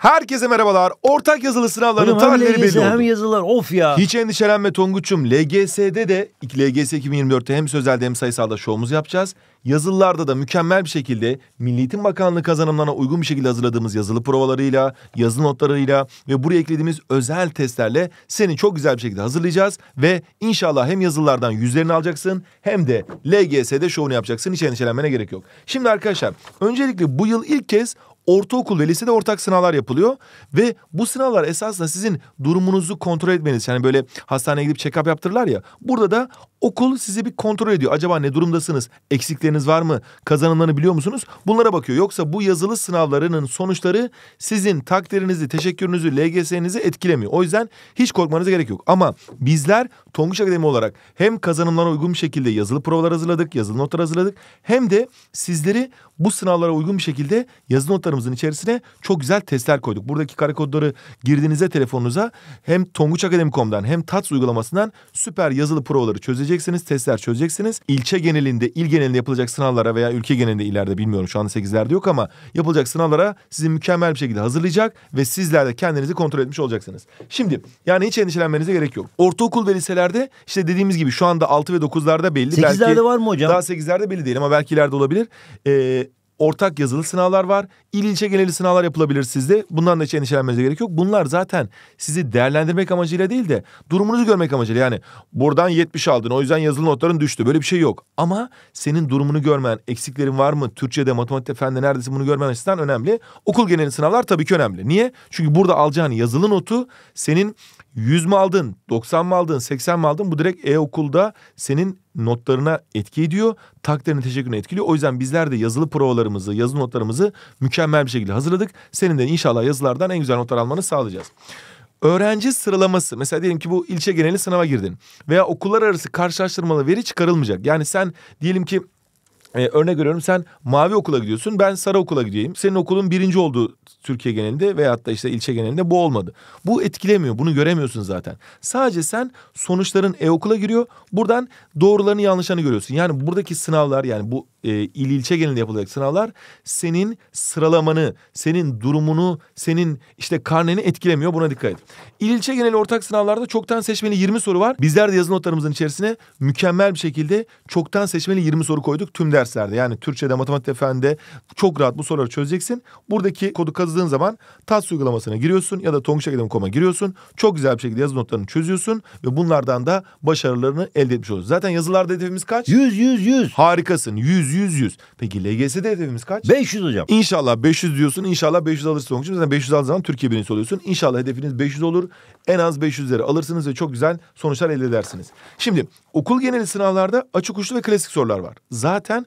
Herkese merhabalar. Ortak yazılı sınavların Oğlum, tarihleri belli oldu. Hem yazılar of ya. Hiç endişelenme Tonguç'um. LGS'de de LGS 2024'te hem sözelde hem sayısalda şovumuzu yapacağız. Yazılılarda da mükemmel bir şekilde Milli Eğitim Bakanlığı kazanımlarına uygun bir şekilde hazırladığımız yazılı provalarıyla, yazı notlarıyla ve buraya eklediğimiz özel testlerle seni çok güzel bir şekilde hazırlayacağız ve inşallah hem yazılılardan yüzlerini alacaksın hem de LGS'de şovunu yapacaksın. Hiç endişelenmene gerek yok. Şimdi arkadaşlar öncelikle bu yıl ilk kez ortaokul ve lisede ortak sınavlar yapılıyor. Ve bu sınavlar esasında sizin durumunuzu kontrol etmeniz. Yani böyle hastaneye gidip check-up yaptırırlar ya. Burada da Okul sizi bir kontrol ediyor. Acaba ne durumdasınız? Eksikleriniz var mı? Kazanımlarını biliyor musunuz? Bunlara bakıyor. Yoksa bu yazılı sınavlarının sonuçları sizin takdirinizi, teşekkürünüzü, LGS'nizi etkilemiyor. O yüzden hiç korkmanıza gerek yok. Ama bizler Tonguç Akademi olarak hem kazanımlara uygun bir şekilde yazılı provalar hazırladık, yazılı notlar hazırladık. Hem de sizleri bu sınavlara uygun bir şekilde yazılı notlarımızın içerisine çok güzel testler koyduk. Buradaki kare kodları girdiğinizde telefonunuza hem Tonguç Akademi.com'dan hem TATS uygulamasından süper yazılı provaları çözeceğiz gideceksiniz, testler çözeceksiniz. İlçe genelinde, il genelinde yapılacak sınavlara veya ülke genelinde ileride bilmiyorum şu anda 8'lerde yok ama yapılacak sınavlara sizi mükemmel bir şekilde hazırlayacak ve sizler de kendinizi kontrol etmiş olacaksınız. Şimdi yani hiç endişelenmenize gerek yok. Ortaokul ve liselerde işte dediğimiz gibi şu anda 6 ve 9'larda belli. 8'lerde belki var mı hocam? Daha 8'lerde belli değil ama belki ileride olabilir. Ee, ortak yazılı sınavlar var. İl ilçe geneli sınavlar yapılabilir sizde. Bundan da hiç endişelenmenize gerek yok. Bunlar zaten sizi değerlendirmek amacıyla değil de durumunuzu görmek amacıyla. Yani buradan 70 aldın o yüzden yazılı notların düştü. Böyle bir şey yok. Ama senin durumunu görmen, eksiklerin var mı? Türkçe'de, matematikte, fende neredesin bunu görmen açısından önemli. Okul geneli sınavlar tabii ki önemli. Niye? Çünkü burada alacağın yazılı notu senin 100 mü aldın, 90 mı aldın, 80 mi aldın bu direkt e-okulda senin notlarına etki ediyor. Takdirini teşekkürünü etkiliyor. O yüzden bizler de yazılı provalarımızı, yazılı notlarımızı mükemmel bir şekilde hazırladık. Senin de inşallah yazılardan en güzel notlar almanı sağlayacağız. Öğrenci sıralaması mesela diyelim ki bu ilçe geneli sınava girdin veya okullar arası karşılaştırmalı veri çıkarılmayacak. Yani sen diyelim ki ee, örnek veriyorum sen mavi okula gidiyorsun ben sarı okula gideyim. Senin okulun birinci olduğu Türkiye genelinde veyahut da işte ilçe genelinde bu olmadı. Bu etkilemiyor bunu göremiyorsun zaten. Sadece sen sonuçların e-okula giriyor buradan doğrularını yanlışlarını görüyorsun. Yani buradaki sınavlar yani bu e, il ilçe genelinde yapılacak sınavlar senin sıralamanı, senin durumunu, senin işte karneni etkilemiyor. Buna dikkat et. İl ilçe geneli ortak sınavlarda çoktan seçmeli 20 soru var. Bizler de yazı notlarımızın içerisine mükemmel bir şekilde çoktan seçmeli 20 soru koyduk tüm ders derslerde yani Türkçe'de, matematikte, fende çok rahat bu soruları çözeceksin. Buradaki kodu kazdığın zaman TAS uygulamasına giriyorsun ya da tonguçakademi.com'a giriyorsun. Çok güzel bir şekilde yazı notlarını çözüyorsun ve bunlardan da başarılarını elde etmiş oluyorsun. Zaten yazılarda hedefimiz kaç? 100, 100, 100. Harikasın. 100, 100, 100. Peki LGS'de hedefimiz kaç? 500 hocam. İnşallah 500 diyorsun. İnşallah 500 alırsın tonguçum. Zaten 500 aldığın zaman Türkiye birincisi oluyorsun. İnşallah hedefiniz 500 olur. En az 500'leri alırsınız ve çok güzel sonuçlar elde edersiniz. Şimdi okul geneli sınavlarda açık uçlu ve klasik sorular var. Zaten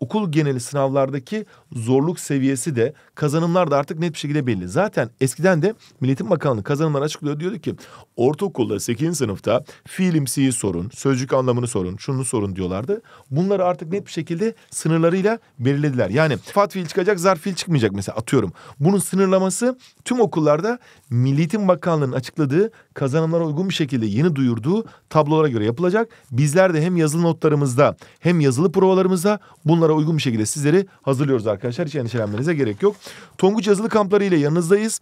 okul geneli sınavlardaki zorluk seviyesi de kazanımlar da artık net bir şekilde belli. Zaten eskiden de Milletin Bakanlığı kazanımları açıklıyor diyordu ki ortaokulda 8. sınıfta fiilimsiyi sorun, sözcük anlamını sorun, şunu sorun diyorlardı. Bunları artık net bir şekilde sınırlarıyla belirlediler. Yani fat fiil çıkacak, zarf fiil çıkmayacak mesela atıyorum. Bunun sınırlaması tüm okullarda Milletin Bakanlığı'nın açıkladığı kazanımlara uygun bir şekilde yeni duyurduğu tablolara göre yapılacak. Bizler de hem yazılı notlarımızda hem yazılı provalarımızda bunları onlara uygun bir şekilde sizleri hazırlıyoruz arkadaşlar. Hiç endişelenmenize gerek yok. Tonguç yazılı kampları ile yanınızdayız.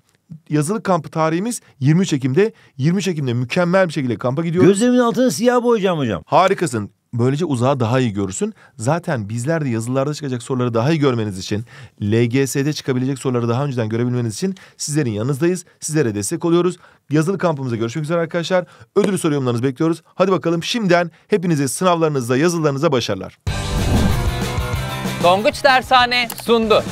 Yazılı kamp tarihimiz 23 Ekim'de. 23 Ekim'de mükemmel bir şekilde kampa gidiyoruz. Gözlerimin altını siyah boyayacağım hocam. Harikasın. Böylece uzağa daha iyi görürsün. Zaten bizler de yazılarda çıkacak soruları daha iyi görmeniz için, LGS'de çıkabilecek soruları daha önceden görebilmeniz için sizlerin yanınızdayız. Sizlere destek oluyoruz. Yazılı kampımıza görüşmek üzere arkadaşlar. Ödül soru yorumlarınızı bekliyoruz. Hadi bakalım şimdiden hepinize sınavlarınızda, yazılarınıza başarılar. Tonguç Dershane sundu.